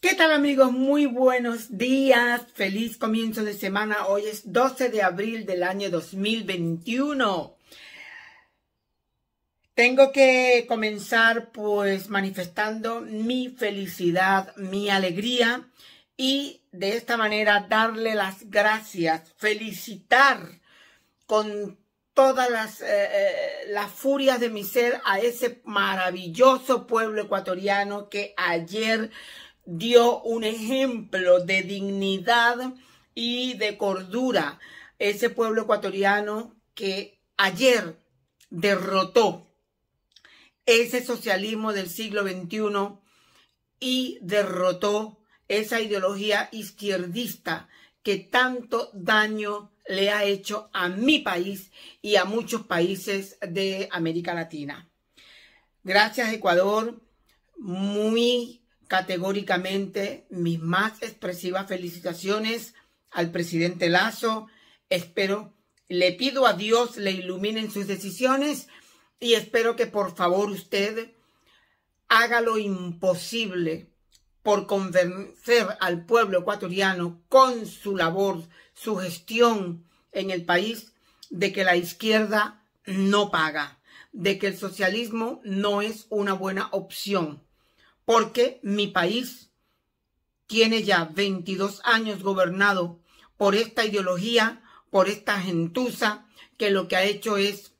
¿Qué tal amigos? Muy buenos días, feliz comienzo de semana. Hoy es 12 de abril del año 2021. Tengo que comenzar pues manifestando mi felicidad, mi alegría y de esta manera darle las gracias, felicitar con todas las, eh, eh, las furias de mi ser a ese maravilloso pueblo ecuatoriano que ayer dio un ejemplo de dignidad y de cordura. Ese pueblo ecuatoriano que ayer derrotó ese socialismo del siglo XXI y derrotó esa ideología izquierdista que tanto daño le ha hecho a mi país y a muchos países de América Latina. Gracias Ecuador, muy categóricamente mis más expresivas felicitaciones al presidente Lazo. Espero, le pido a Dios le iluminen sus decisiones y espero que por favor usted haga lo imposible por convencer al pueblo ecuatoriano con su labor, su gestión en el país, de que la izquierda no paga, de que el socialismo no es una buena opción porque mi país tiene ya 22 años gobernado por esta ideología, por esta gentuza, que lo que ha hecho es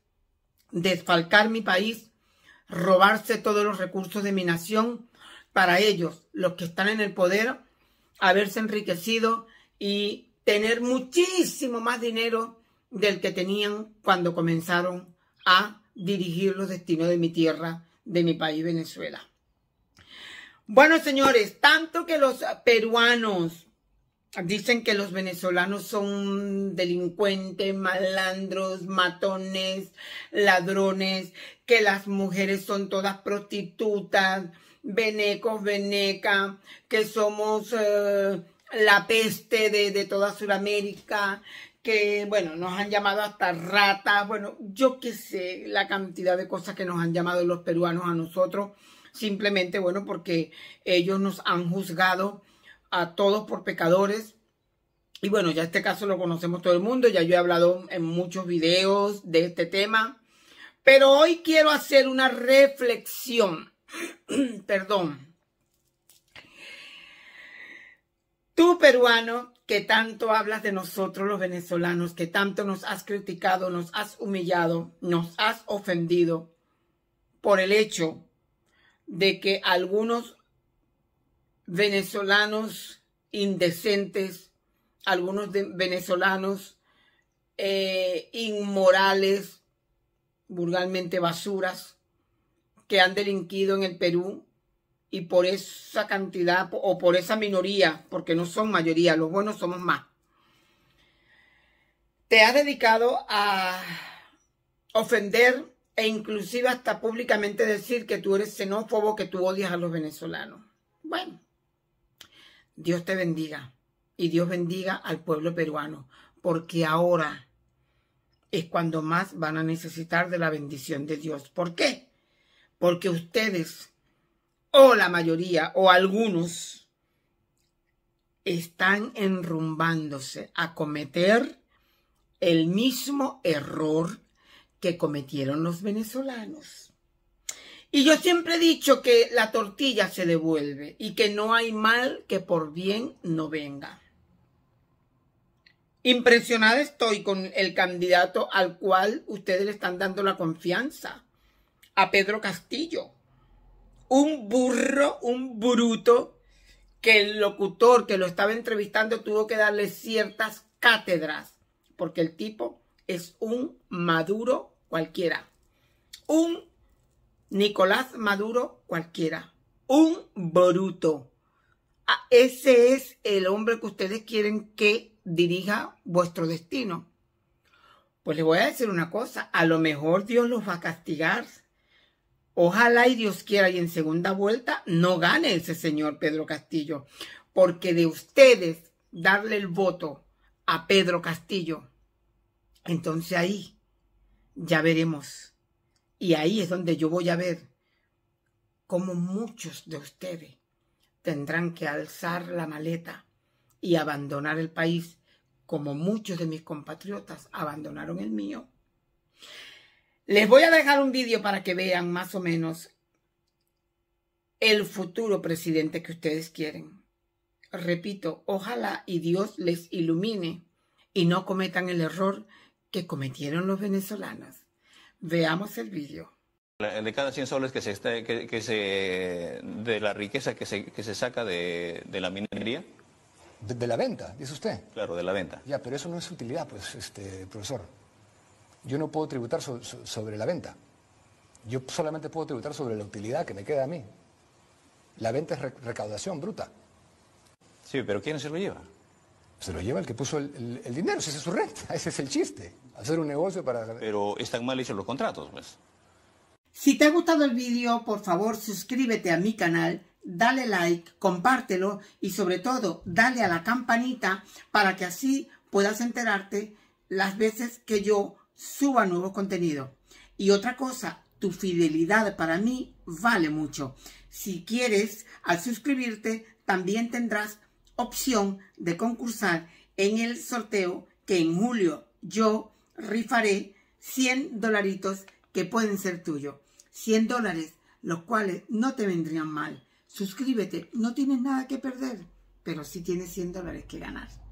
desfalcar mi país, robarse todos los recursos de mi nación, para ellos, los que están en el poder, haberse enriquecido y tener muchísimo más dinero del que tenían cuando comenzaron a dirigir los destinos de mi tierra, de mi país Venezuela. Bueno, señores, tanto que los peruanos dicen que los venezolanos son delincuentes, malandros, matones, ladrones, que las mujeres son todas prostitutas, venecos, veneca, que somos eh, la peste de, de toda Sudamérica, que, bueno, nos han llamado hasta ratas, bueno, yo qué sé la cantidad de cosas que nos han llamado los peruanos a nosotros simplemente, bueno, porque ellos nos han juzgado a todos por pecadores. Y bueno, ya este caso lo conocemos todo el mundo, ya yo he hablado en muchos videos de este tema, pero hoy quiero hacer una reflexión. Perdón. Tú, peruano, que tanto hablas de nosotros los venezolanos, que tanto nos has criticado, nos has humillado, nos has ofendido por el hecho de que algunos venezolanos indecentes, algunos venezolanos eh, inmorales, vulgarmente basuras, que han delinquido en el Perú y por esa cantidad o por esa minoría, porque no son mayoría, los buenos somos más. Te ha dedicado a ofender e inclusive hasta públicamente decir que tú eres xenófobo, que tú odias a los venezolanos. Bueno, Dios te bendiga y Dios bendiga al pueblo peruano, porque ahora es cuando más van a necesitar de la bendición de Dios. ¿Por qué? Porque ustedes, o la mayoría, o algunos, están enrumbándose a cometer el mismo error que cometieron los venezolanos. Y yo siempre he dicho que la tortilla se devuelve y que no hay mal que por bien no venga. Impresionada estoy con el candidato al cual ustedes le están dando la confianza, a Pedro Castillo. Un burro, un bruto, que el locutor que lo estaba entrevistando tuvo que darle ciertas cátedras, porque el tipo es un Maduro cualquiera. Un Nicolás Maduro cualquiera. Un bruto. Ah, ese es el hombre que ustedes quieren que dirija vuestro destino. Pues les voy a decir una cosa, a lo mejor Dios los va a castigar. Ojalá y Dios quiera y en segunda vuelta no gane ese señor Pedro Castillo, porque de ustedes darle el voto a Pedro Castillo entonces ahí ya veremos. Y ahí es donde yo voy a ver cómo muchos de ustedes tendrán que alzar la maleta y abandonar el país, como muchos de mis compatriotas abandonaron el mío. Les voy a dejar un vídeo para que vean más o menos el futuro presidente que ustedes quieren. Repito, ojalá y Dios les ilumine y no cometan el error que cometieron los venezolanos. Veamos el vídeo. De cada 100 soles que se, está, que, se de la riqueza que se, saca de, la minería. De, la venta, dice usted. Claro, de la venta. Ya, pero eso no es utilidad, pues, este, profesor. Yo no puedo tributar sobre la venta. Yo solamente puedo tributar sobre la utilidad que me queda a mí. La venta es recaudación bruta. Sí, pero ¿quién se lo lleva? Pues, se lo lleva el que puso el, dinero, esa es su renta, ese es el chiste, hacer un negocio para... Pero están mal hechos los contratos, pues. Si te ha gustado el vídeo, por favor suscríbete a mi canal, dale like, compártelo y sobre todo dale a la campanita para que así puedas enterarte las veces que yo suba nuevo contenido. Y otra cosa, tu fidelidad para mí vale mucho. Si quieres, al suscribirte, también tendrás opción de concursar en el sorteo que en julio yo rifaré 100 dolaritos que pueden ser tuyos. 100 dólares, los cuales no te vendrían mal. Suscríbete, no tienes nada que perder, pero sí tienes 100 dólares que ganar.